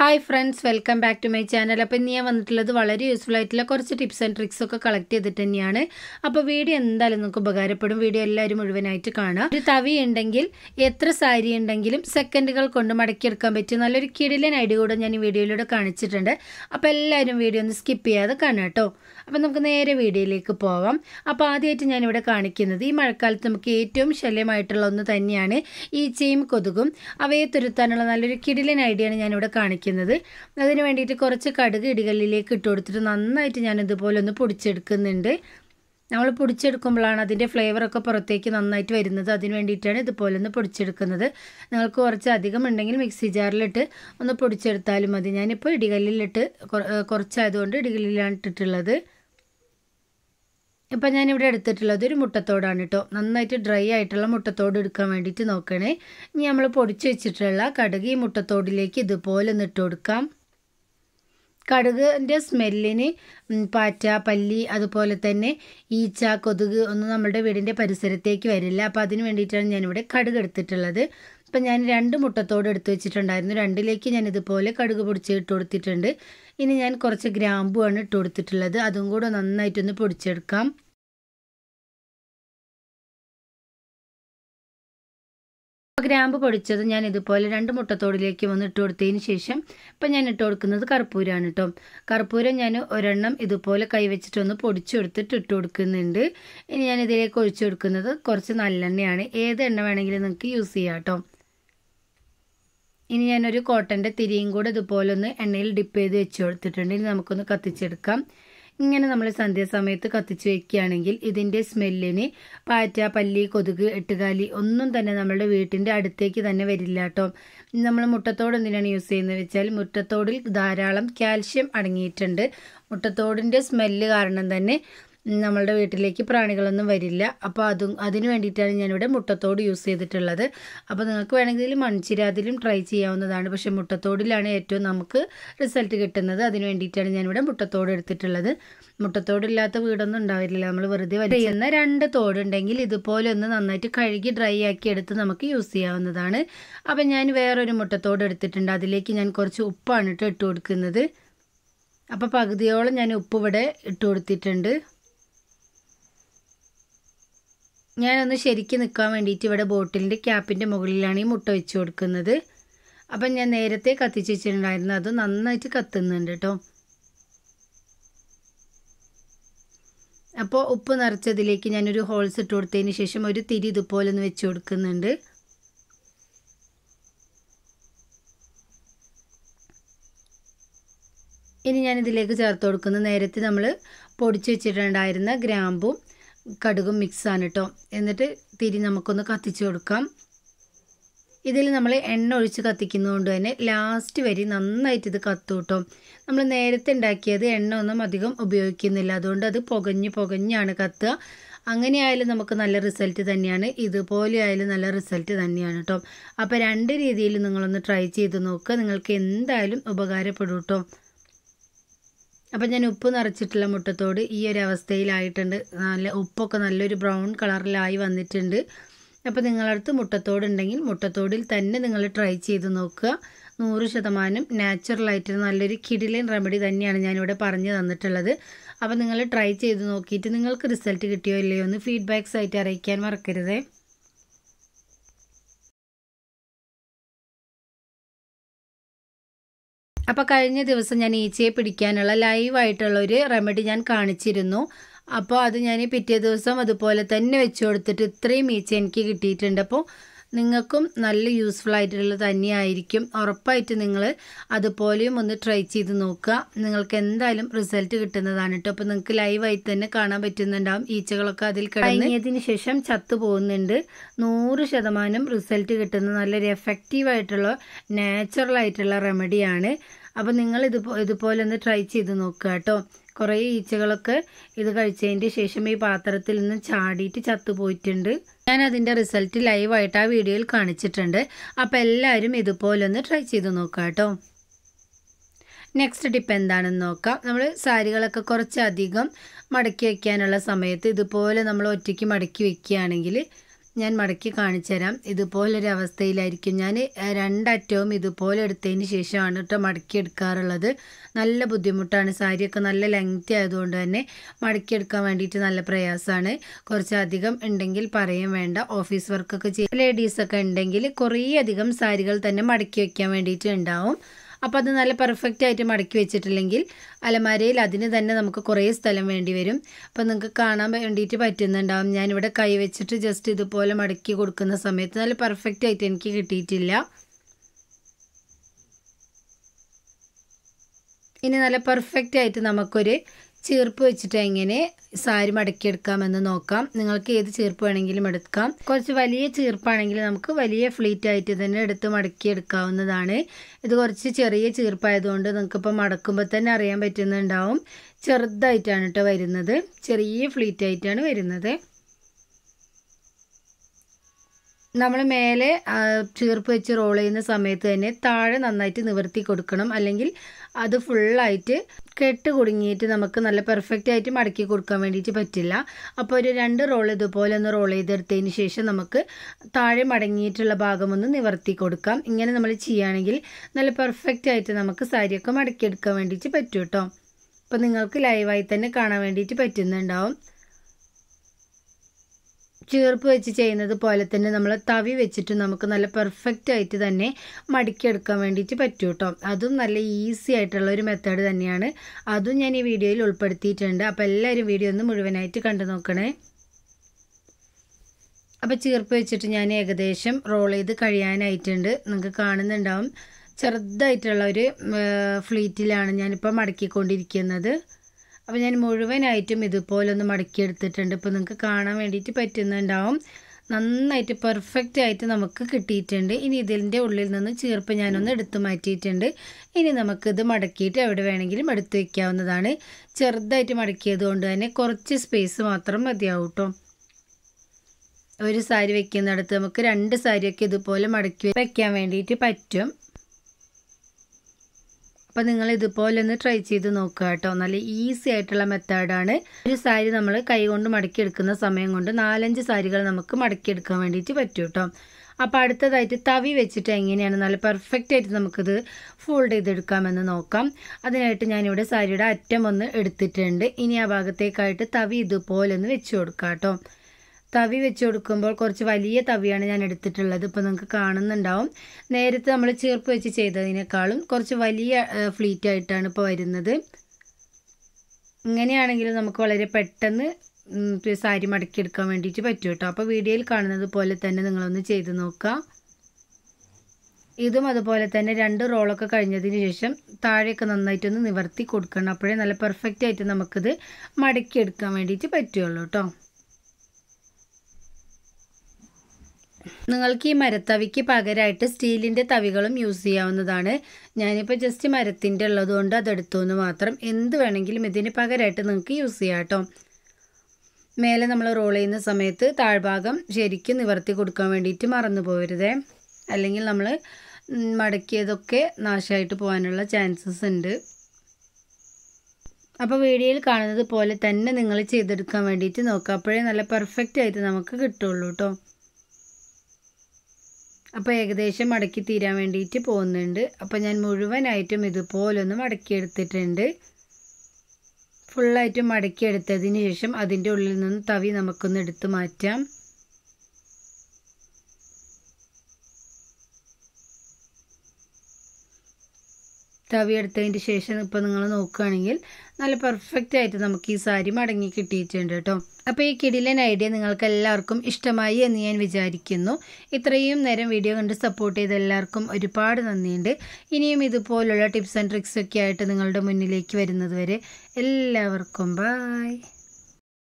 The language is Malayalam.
hi friends welcome back to my channel അപ്പോൾ ഇന്ന് ഞാൻ വന്നിട്ടുള്ളത് വളരെ യൂസ്ഫുൾ ആയിട്ടുള്ള കുറച്ച് ടിപ്സ് ആൻഡ് ട്രിക്സ് ഒക്കെ കളക്ട് ചെയ്തിട്ട് തന്നെയാണ് അപ്പോൾ വീഡിയോ എന്തായാലും നിങ്ങൾക്ക് ഉപകാരപ്പെടും വീഡിയോ എല്ലാവരും മുഴുവനായിട്ട് കാണാം ഒരു തവി ഉണ്ടെങ്കിൽ എത്ര സാരി ഉണ്ടെങ്കിലും സെക്കൻഡുകൾ കൊണ്ട് മടക്കിയെടുക്കാൻ പറ്റും നല്ലൊരു കിടിലൻ ഐഡിയ കൂടെ ഞാൻ ഈ വീഡിയോയിലൂടെ കാണിച്ചിട്ടുണ്ട് അപ്പോൾ എല്ലാവരും വീഡിയോ ഒന്ന് സ്കിപ്പ് ചെയ്യാതെ കാണാം കേട്ടോ അപ്പോൾ നമുക്ക് നേരെ വീഡിയോയിലേക്ക് പോവാം അപ്പോൾ ആദ്യമായിട്ട് ഞാനിവിടെ കാണിക്കുന്നത് ഈ മഴക്കാലത്ത് നമുക്ക് ഏറ്റവും ശല്യമായിട്ടുള്ള ഒന്ന് തന്നെയാണ് ഈ ചീം കൊതുകും അവയെ തുരുത്താനുള്ള നല്ലൊരു കിടിലൻ ഐഡിയയാണ് ഞാനിവിടെ കാണിക്കുന്നത് വെക്കുന്നത് അതിന് വേണ്ടിയിട്ട് കുറച്ച് കടുക് ഇടികളിലേക്ക് ഇട്ട് കൊടുത്തിട്ട് നന്നായിട്ട് ഞാൻ ഇതുപോലെ ഒന്ന് പൊടിച്ചെടുക്കുന്നുണ്ട് നമ്മൾ പൊടിച്ചെടുക്കുമ്പോഴാണ് അതിൻ്റെ ഫ്ലേവറൊക്കെ പുറത്തേക്ക് നന്നായിട്ട് വരുന്നത് അതിന് വേണ്ടിയിട്ടാണ് ഇതുപോലെ ഒന്ന് പൊടിച്ചെടുക്കുന്നത് നിങ്ങൾക്ക് കുറച്ച് അധികം ഉണ്ടെങ്കിൽ മിക്സി ജാറിലിട്ട് ഒന്ന് പൊടിച്ചെടുത്താലും മതി ഞാനിപ്പോൾ ഇടികല്ലിലിട്ട് കുറച്ചായതുകൊണ്ട് ഇടികല്ലിലാണ് ഇട്ടിട്ടുള്ളത് ഇപ്പം ഞാനിവിടെ എടുത്തിട്ടുള്ളത് ഒരു മുട്ടത്തോടാണ് കേട്ടോ നന്നായിട്ട് ഡ്രൈ ആയിട്ടുള്ള മുട്ടത്തോട് എടുക്കാൻ വേണ്ടിയിട്ട് നോക്കണേ ഇനി നമ്മൾ പൊടിച്ച് വെച്ചിട്ടുള്ള കടുക് ഈ മുട്ടത്തോടിലേക്ക് ഇതുപോലെ ഒന്ന് ഇട്ട് കൊടുക്കാം കടുകിൻ്റെ സ്മെല്ലിന് പാറ്റ പല്ലി അതുപോലെ തന്നെ ഈച്ച കൊതുക് ഒന്നും നമ്മുടെ വീടിൻ്റെ പരിസരത്തേക്ക് വരില്ല അപ്പോൾ അതിന് വേണ്ടിയിട്ടാണ് ഞാനിവിടെ കടുക് എടുത്തിട്ടുള്ളത് ഇപ്പം ഞാൻ രണ്ട് മുട്ടത്തോട് എടുത്ത് വെച്ചിട്ടുണ്ടായിരുന്നു രണ്ടിലേക്ക് ഞാൻ ഇതുപോലെ കടുക് പൊടിച്ച് ഇട്ട് കൊടുത്തിട്ടുണ്ട് ഇനി ഞാൻ കുറച്ച് ഗ്രാമ്പുമാണ് ഇട്ട് കൊടുത്തിട്ടുള്ളത് അതും കൂടെ നന്നായിട്ടൊന്ന് പൊടിച്ചെടുക്കാം ഗ്രാമ്പ് പൊടിച്ചത് ഞാൻ ഇതുപോലെ രണ്ട് മുട്ടത്തോടിലേക്ക് വന്ന് ഇട്ട് കൊടുത്തതിന് ശേഷം ഇപ്പം ഞാൻ ഇട്ട് കൊടുക്കുന്നത് കർപ്പൂരമാണ് കേട്ടോ കർപ്പൂരം ഞാൻ ഒരെണ്ണം ഇതുപോലെ കൈവച്ചിട്ടൊന്ന് പൊടിച്ചെടുത്തിട്ട് ഇട്ട് കൊടുക്കുന്നുണ്ട് ഇനി ഞാൻ ഇതിലേക്ക് ഒഴിച്ചു കൊടുക്കുന്നത് കുറച്ച് നല്ലെണ്ണയാണ് ഏത് എണ്ണ വേണമെങ്കിലും നിങ്ങൾക്ക് യൂസ് ചെയ്യാം കേട്ടോ ഇനി ഞാനൊരു കോട്ടൻ്റെ തിരിയും കൂടെ ഇതുപോലെ ഒന്ന് എണ്ണയിൽ ഡിപ്പ് ചെയ്ത് വെച്ച് കൊടുത്തിട്ടുണ്ട് ഇനി നമുക്കൊന്ന് കത്തിച്ചെടുക്കാം ഇങ്ങനെ നമ്മൾ സന്ധ്യാസമയത്ത് കത്തിച്ച് വയ്ക്കുകയാണെങ്കിൽ ഇതിൻ്റെ സ്മെല്ലിന് പാറ്റ പല്ലി കൊതുക് എട്ടുകാലി ഒന്നും തന്നെ നമ്മുടെ വീട്ടിൻ്റെ അടുത്തേക്ക് തന്നെ വരില്ല കേട്ടോ നമ്മൾ മുട്ടത്തോട് എന്തിനാണ് യൂസ് ചെയ്യുന്നത് വെച്ചാൽ മുട്ടത്തോടിൽ ധാരാളം കാൽഷ്യം അടങ്ങിയിട്ടുണ്ട് മുട്ടത്തോടിൻ്റെ സ്മെല്ല് കാരണം തന്നെ നമ്മളുടെ വീട്ടിലേക്ക് പ്രാണികളൊന്നും വരില്ല അപ്പോൾ അതും അതിന് വേണ്ടിയിട്ടാണ് ഞാനിവിടെ മുട്ടത്തോട് യൂസ് ചെയ്തിട്ടുള്ളത് അപ്പോൾ നിങ്ങൾക്ക് വേണമെങ്കിൽ മൺചിരാതിലും ട്രൈ ചെയ്യാവുന്നതാണ് പക്ഷേ മുട്ടത്തോടിലാണ് ഏറ്റവും നമുക്ക് റിസൾട്ട് കിട്ടുന്നത് അതിന് വേണ്ടിയിട്ടാണ് ഞാനിവിടെ മുട്ടത്തോട് എടുത്തിട്ടുള്ളത് മുട്ടത്തോടില്ലാത്ത വീടൊന്നും ഉണ്ടാവില്ല നമ്മൾ വെറുതെ ചെയ്യുന്ന രണ്ട് തോടുണ്ടെങ്കിൽ ഇതുപോലെ ഒന്ന് നന്നായിട്ട് കഴുകി ഡ്രൈ ആക്കി എടുത്ത് നമുക്ക് യൂസ് ചെയ്യാവുന്നതാണ് അപ്പം ഞാൻ വേറൊരു മുട്ടത്തോട് എടുത്തിട്ടുണ്ട് അതിലേക്ക് ഞാൻ കുറച്ച് ഉപ്പാണ് ഇട്ട് ഇട്ട് കൊടുക്കുന്നത് അപ്പോൾ പകുതിയോളം ഞാൻ ഉപ്പ് ഇവിടെ ഇട്ട് കൊടുത്തിട്ടുണ്ട് ഞാനൊന്ന് ശരിക്ക് നിൽക്കാൻ വേണ്ടിയിട്ട് ഇവിടെ ബോട്ടിലിൻ്റെ ക്യാപ്പിൻ്റെ മുകളിലാണ് ഈ മുട്ട വെച്ച് കൊടുക്കുന്നത് അപ്പം ഞാൻ നേരത്തെ കത്തിച്ച് വെച്ചിട്ടുണ്ടായിരുന്നു അത് നന്നായിട്ട് കത്തുന്നുണ്ട് കേട്ടോ അപ്പോൾ ഉപ്പ് നിറച്ചതിലേക്ക് ഞാനൊരു ഹോൾസ് ഇട്ട് കൊടുത്തതിന് ശേഷം ഒരു തിരി ഇതുപോലെ ഒന്ന് വെച്ച് കൊടുക്കുന്നുണ്ട് ഇനി ഞാനിതിലേക്ക് ചേർത്ത് കൊടുക്കുന്നു നേരത്തെ നമ്മൾ പൊടിച്ച് വെച്ചിട്ടുണ്ടായിരുന്ന ഗ്രാമ്പും കടുകും മിക്സാണ് കേട്ടോ എന്നിട്ട് തിരി നമുക്കൊന്ന് കത്തിച്ചു കൊടുക്കാം ഇതിൽ നമ്മൾ എണ്ണ ഒഴിച്ച് കത്തിക്കുന്നതുകൊണ്ട് തന്നെ ലാസ്റ്റ് വരെ നന്നായിട്ട് ഇത് കത്തു കേട്ടോ നമ്മൾ നേരത്തെ ഉണ്ടാക്കിയത് എണ്ണ ഒന്നും അധികം ഉപയോഗിക്കുന്നില്ല അതുകൊണ്ട് അത് പുകഞ്ഞ് പുകഞ്ഞാണ് കത്തുക അങ്ങനെയായാലും നമുക്ക് നല്ല റിസൾട്ട് തന്നെയാണ് ഇതുപോലെ ആയാലും നല്ല റിസൾട്ട് തന്നെയാണ് കേട്ടോ അപ്പോൾ രണ്ട് രീതിയിൽ നിങ്ങളൊന്ന് ട്രൈ ചെയ്ത് നോക്കുക നിങ്ങൾക്ക് എന്തായാലും ഉപകാരപ്പെടും കേട്ടോ അപ്പം ഞാൻ ഉപ്പ് നിറച്ചിട്ടുള്ള മുട്ടത്തോട് ഈ ഒരു അവസ്ഥയിലായിട്ടുണ്ട് നല്ല ഉപ്പൊക്കെ നല്ലൊരു ബ്രൗൺ കളറിലായി വന്നിട്ടുണ്ട് അപ്പോൾ നിങ്ങളടുത്ത് മുട്ടത്തോട് ഉണ്ടെങ്കിൽ മുട്ടത്തോടിൽ തന്നെ നിങ്ങൾ ട്രൈ ചെയ്ത് നോക്കുക നൂറ് ശതമാനം നാച്ചുറലായിട്ട് നല്ലൊരു കിടിലൻ റെമഡി തന്നെയാണ് ഞാനിവിടെ പറഞ്ഞു തന്നിട്ടുള്ളത് അപ്പോൾ നിങ്ങൾ ട്രൈ ചെയ്ത് നോക്കിയിട്ട് നിങ്ങൾക്ക് റിസൾട്ട് കിട്ടിയോ ഇല്ലയോ എന്ന് ഫീഡ്ബാക്ക്സ് ആയിട്ട് അറിയിക്കാൻ മറക്കരുതേ അപ്പോൾ കഴിഞ്ഞ ദിവസം ഞാൻ ഈച്ചയെ പിടിക്കാനുള്ള ലൈവായിട്ടുള്ള ഒരു റെമഡി ഞാൻ കാണിച്ചിരുന്നു അപ്പോൾ അത് ഞാൻ പിറ്റേ ദിവസം അതുപോലെ തന്നെ വെച്ച് കൊടുത്തിട്ട് ഇത്രയും ഈച്ച എനിക്ക് കിട്ടിയിട്ടുണ്ട് അപ്പോൾ നിങ്ങൾക്കും നല്ല യൂസ്ഫുൾ ആയിട്ടുള്ളത് തന്നെയായിരിക്കും ഉറപ്പായിട്ട് നിങ്ങൾ അതുപോലെയും ഒന്ന് ട്രൈ ചെയ്ത് നോക്കുക നിങ്ങൾക്ക് എന്തായാലും റിസൾട്ട് കിട്ടുന്നതാണ് കേട്ടോ അപ്പോൾ നിങ്ങൾക്ക് ലൈവായി തന്നെ കാണാൻ പറ്റുന്നുണ്ടാവും ഈച്ചകളൊക്കെ അതിൽ കഴിഞ്ഞതിന് ശേഷം ചത്തു പോകുന്നുണ്ട് നൂറ് ശതമാനം റിസൾട്ട് കിട്ടുന്ന നല്ലൊരു എഫക്റ്റീവ് ആയിട്ടുള്ള നാച്ചുറൽ ആയിട്ടുള്ള റെമഡിയാണ് അപ്പോൾ നിങ്ങൾ ഇത് ഇതുപോലെ ഒന്ന് ട്രൈ ചെയ്ത് നോക്കുക കേട്ടോ കുറേ ഈച്ചകളൊക്കെ ഇത് കഴിച്ചതിൻ്റെ ശേഷം ഈ പാത്രത്തിൽ നിന്ന് ചാടിയിട്ട് ചത്തുപോയിട്ടുണ്ട് ഞാൻ അതിൻ്റെ റിസൾട്ട് ലൈവായിട്ട് ആ വീഡിയോയിൽ കാണിച്ചിട്ടുണ്ട് അപ്പോൾ എല്ലാവരും ഇതുപോലെ ഒന്ന് ട്രൈ ചെയ്ത് നോക്കുക കേട്ടോ നെക്സ്റ്റ് ടിപ്പ് എന്താണെന്ന് നോക്കാം നമ്മൾ സാരികളൊക്കെ കുറച്ചധികം മടക്കി വയ്ക്കാനുള്ള സമയത്ത് ഇതുപോലെ നമ്മൾ ഒറ്റയ്ക്ക് മടക്കി വയ്ക്കുകയാണെങ്കിൽ ഞാൻ മടക്കി കാണിച്ചു തരാം ഇതുപോലൊരവസ്ഥയിലായിരിക്കും ഞാൻ രണ്ടറ്റവും ഇതുപോലെ എടുത്തതിന് ശേഷമാണ് കേട്ടോ മടക്കി എടുക്കാറുള്ളത് നല്ല ബുദ്ധിമുട്ടാണ് സാരിയൊക്കെ നല്ല ലെങ്ത്തി ആയതുകൊണ്ട് തന്നെ മടക്കിയെടുക്കാൻ വേണ്ടിയിട്ട് നല്ല പ്രയാസമാണ് കുറച്ചധികം ഉണ്ടെങ്കിൽ പറയും വേണ്ട ഓഫീസ് വർക്കൊക്കെ ചെയ്യും ലേഡീസൊക്കെ ഉണ്ടെങ്കിൽ കുറേ അധികം സാരികൾ തന്നെ മടക്കി വയ്ക്കാൻ വേണ്ടിയിട്ട് ഉണ്ടാവും അപ്പോൾ അത് നല്ല പെർഫെക്റ്റ് ആയിട്ട് മടക്കി വെച്ചിട്ടില്ലെങ്കിൽ അലമാരയിൽ അതിന് തന്നെ നമുക്ക് കുറേ സ്ഥലം വേണ്ടി വരും അപ്പോൾ നിങ്ങൾക്ക് കാണാൻ വേണ്ടിയിട്ട് പറ്റുന്നുണ്ടാവും ഞാനിവിടെ കൈ വെച്ചിട്ട് ജസ്റ്റ് ഇതുപോലെ മടക്കി കൊടുക്കുന്ന സമയത്ത് നല്ല പെർഫെക്റ്റ് ആയിട്ട് എനിക്ക് കിട്ടിയിട്ടില്ല ഇനി നല്ല പെർഫെക്റ്റ് ആയിട്ട് നമുക്കൊരു ചീർപ്പ് വെച്ചിട്ട് എങ്ങനെ സാരി മടക്കിയെടുക്കാമെന്ന് നോക്കാം നിങ്ങൾക്ക് ഏത് ചീർപ്പ് വേണമെങ്കിലും എടുക്കാം കുറച്ച് വലിയ ചീർപ്പാണെങ്കിൽ നമുക്ക് വലിയ ഫ്ലീറ്റ് ആയിട്ട് തന്നെ എടുത്ത് മടക്കിയെടുക്കാവുന്നതാണ് ഇത് കുറച്ച് ചെറിയ ചീർപ്പായതുകൊണ്ട് നിങ്ങൾക്കിപ്പോൾ മടക്കുമ്പോൾ തന്നെ അറിയാൻ പറ്റുന്നുണ്ടാവും ചെറുതായിട്ടാണ് കേട്ടോ വരുന്നത് ചെറിയ ഫ്ലീറ്റ് ആയിട്ടാണ് വരുന്നത് നമ്മൾ മേലെ ചീർപ്പ് വെച്ച് റോൾ ചെയ്യുന്ന സമയത്ത് തന്നെ താഴെ നന്നായിട്ട് നിവർത്തി കൊടുക്കണം അല്ലെങ്കിൽ അത് ഫുള്ളായിട്ട് കെട്ട് കുടുങ്ങിയിട്ട് നമുക്ക് നല്ല പെർഫെക്റ്റ് ആയിട്ട് മടക്കി കൊടുക്കാൻ വേണ്ടിയിട്ട് പറ്റില്ല അപ്പോൾ ഒരു രണ്ട് റോൾ ഇതുപോലെ ഒന്ന് റോൾ ചെയ്തെടുത്തതിന് ശേഷം നമുക്ക് താഴെ മടങ്ങിയിട്ടുള്ള ഭാഗം ഒന്ന് നിവർത്തി കൊടുക്കാം ഇങ്ങനെ നമ്മൾ ചെയ്യുകയാണെങ്കിൽ നല്ല പെർഫെക്റ്റ് ആയിട്ട് നമുക്ക് സാരിയൊക്കെ മടക്കിയെടുക്കാൻ വേണ്ടിയിട്ട് പറ്റും കേട്ടോ അപ്പോൾ നിങ്ങൾക്ക് ലൈവായി തന്നെ കാണാൻ വേണ്ടിയിട്ട് പറ്റുന്നുണ്ടാവും ചീർപ്പ് വെച്ച് ചെയ്യുന്നത് പോലെ തന്നെ നമ്മൾ തവി വെച്ചിട്ട് നമുക്ക് നല്ല പെർഫെക്റ്റ് ആയിട്ട് തന്നെ മടക്കിയെടുക്കാൻ വേണ്ടിയിട്ട് പറ്റും കേട്ടോ അതും നല്ല ഈസി ആയിട്ടുള്ള ഒരു മെത്തേഡ് തന്നെയാണ് അതും ഞാൻ ഈ വീഡിയോയിൽ ഉൾപ്പെടുത്തിയിട്ടുണ്ട് അപ്പോൾ എല്ലാവരും വീഡിയോ ഒന്ന് മുഴുവനായിട്ട് കണ്ടു നോക്കണേ അപ്പോൾ ചീർപ്പ് വെച്ചിട്ട് ഞാൻ ഏകദേശം റോൾ ചെയ്ത് കഴിയാനായിട്ടുണ്ട് നിങ്ങൾക്ക് കാണുന്നുണ്ടാവും ചെറുതായിട്ടുള്ള ഒരു ഫ്ലീറ്റിലാണ് ഞാനിപ്പോൾ മടക്കിക്കൊണ്ടിരിക്കുന്നത് അപ്പോൾ ഞാൻ മുഴുവനായിട്ടും ഇതുപോലൊന്ന് മടക്കിയെടുത്തിട്ടുണ്ട് ഇപ്പോൾ നിങ്ങൾക്ക് കാണാൻ വേണ്ടിയിട്ട് പറ്റുന്നുണ്ടാവും നന്നായിട്ട് പെർഫെക്റ്റ് ആയിട്ട് നമുക്ക് കിട്ടിയിട്ടുണ്ട് ഇനി ഇതിൻ്റെ ഉള്ളിൽ നിന്ന് ചീർപ്പ് ഞാനൊന്ന് എടുത്തു മാറ്റിയിട്ടുണ്ട് ഇനി നമുക്കിത് മടക്കിയിട്ട് എവിടെ വേണമെങ്കിലും എടുത്തു വയ്ക്കാവുന്നതാണ് ചെറുതായിട്ട് മടക്കിയത് കൊണ്ട് തന്നെ കുറച്ച് സ്പേസ് മാത്രം മതിയാവും കേട്ടോ ഒരു സാരി വെക്കുന്നിടത്ത് നമുക്ക് രണ്ട് സാരിയൊക്കെ ഇതുപോലെ മടക്കി വയ്ക്കാൻ വേണ്ടിയിട്ട് പറ്റും അപ്പോൾ നിങ്ങൾ ഇതുപോലെ ഒന്ന് ട്രൈ ചെയ്ത് നോക്കുക കേട്ടോ നല്ല ഈസി ആയിട്ടുള്ള മെത്തേഡാണ് ഒരു സാരി നമ്മൾ കൈകൊണ്ട് മടക്കിയെടുക്കുന്ന സമയം കൊണ്ട് നാലഞ്ച് സാരികൾ നമുക്ക് മടക്കിയെടുക്കാൻ വേണ്ടിയിട്ട് പറ്റും കേട്ടോ അപ്പോൾ അടുത്തതായിട്ട് തവി വെച്ചിട്ട് എങ്ങനെയാണ് നല്ല പെർഫെക്റ്റ് ആയിട്ട് നമുക്കിത് ഫോൾഡ് ചെയ്തെടുക്കാമെന്ന് നോക്കാം അതിനായിട്ട് ഞാനിവിടെ സാരിയുടെ അറ്റം ഒന്ന് എടുത്തിട്ടുണ്ട് ഇനി ആ ഭാഗത്തേക്കായിട്ട് തവി ഇതുപോലെ ഒന്ന് വെച്ച് കൊടുക്കാം കേട്ടോ തവി വെച്ച് കൊടുക്കുമ്പോൾ കുറച്ച് വലിയ തവിയാണ് ഞാൻ എടുത്തിട്ടുള്ളത് ഇപ്പോൾ നിങ്ങൾക്ക് കാണുന്നുണ്ടാവും നേരത്തെ നമ്മൾ ചേർപ്പ് വെച്ച് ചെയ്തതിനേക്കാളും കുറച്ച് വലിയ ഫ്ലീറ്റ് ആയിട്ടാണ് ഇപ്പോൾ വരുന്നത് ഇങ്ങനെയാണെങ്കിൽ നമുക്ക് വളരെ പെട്ടെന്ന് സാരി മടക്കിയെടുക്കാൻ വേണ്ടിയിട്ട് പറ്റും കേട്ടോ അപ്പോൾ വീഡിയോയിൽ കാണുന്നത് പോലെ തന്നെ നിങ്ങളൊന്ന് ചെയ്ത് നോക്കുക ഇതും അതുപോലെ തന്നെ രണ്ട് റോളൊക്കെ കഴിഞ്ഞതിന് ശേഷം താഴെയൊക്കെ നന്നായിട്ടൊന്ന് നിവർത്തി കൊടുക്കണം അപ്പോഴേ നല്ല പെർഫെക്റ്റ് ആയിട്ട് നമുക്കിത് മടക്കിയെടുക്കാൻ വേണ്ടിയിട്ട് പറ്റുള്ളൂ കേട്ടോ നിങ്ങൾക്ക് ഈ മരത്തവിക്ക് പകരമായിട്ട് സ്റ്റീലിൻ്റെ തവികളും യൂസ് ചെയ്യാവുന്നതാണ് ഞാനിപ്പോൾ ജസ്റ്റ് മരത്തിൻ്റെ ഉള്ളതുകൊണ്ട് അതെടുത്തു എന്ന് മാത്രം എന്ത് വേണമെങ്കിലും ഇതിന് പകരമായിട്ട് നിങ്ങൾക്ക് യൂസ് ചെയ്യാം കേട്ടോ മേലെ നമ്മൾ റോൾ ചെയ്യുന്ന സമയത്ത് താഴ്ഭാഗം ശരിക്കും നിവർത്തി കൊടുക്കാൻ വേണ്ടിയിട്ട് മറന്നു പോകരുതേ അല്ലെങ്കിൽ നമ്മൾ മടക്കിയതൊക്കെ നാശമായിട്ട് പോകാനുള്ള ചാൻസസ് ഉണ്ട് അപ്പോൾ വീഡിയോയിൽ കാണുന്നത് പോലെ തന്നെ നിങ്ങൾ ചെയ്തെടുക്കാൻ വേണ്ടിയിട്ട് നോക്കുക അപ്പോഴേ നല്ല പെർഫെക്റ്റ് ആയിട്ട് നമുക്ക് കിട്ടുള്ളൂ കേട്ടോ അപ്പോൾ ഏകദേശം മടക്കി തീരാൻ വേണ്ടിയിട്ട് പോകുന്നുണ്ട് അപ്പോൾ ഞാൻ മുഴുവനായിട്ടും ഇതുപോലൊന്ന് മടക്കിയെടുത്തിട്ടുണ്ട് ഫുള്ളായിട്ടും മടക്കിയെടുത്തതിന് ശേഷം അതിൻ്റെ ഉള്ളിൽ നിന്ന് തവി നമുക്കൊന്ന് എടുത്തു മാറ്റാം തവി എടുത്തതിൻ്റെ ശേഷം ഇപ്പോൾ നിങ്ങൾ നോക്കുകയാണെങ്കിൽ നല്ല പെർഫെക്റ്റ് ആയിട്ട് നമുക്ക് ഈ സാരി മടങ്ങി കിട്ടിയിട്ടുണ്ട് കേട്ടോ അപ്പോൾ ഈ കിടിലൻ ഐഡിയ നിങ്ങൾക്ക് എല്ലാവർക്കും ഇഷ്ടമായി എന്ന് ഞാൻ വിചാരിക്കുന്നു ഇത്രയും നേരം വീഡിയോ കണ്ട് സപ്പോർട്ട് ചെയ്ത എല്ലാവർക്കും ഒരുപാട് നന്ദിയുണ്ട് ഇനിയും ഇതുപോലുള്ള ടിപ്സ് ആൻഡ് ട്രിക്സ് ഒക്കെ ആയിട്ട് നിങ്ങളുടെ മുന്നിലേക്ക് വരുന്നതുവരെ എല്ലാവർക്കും ബായ്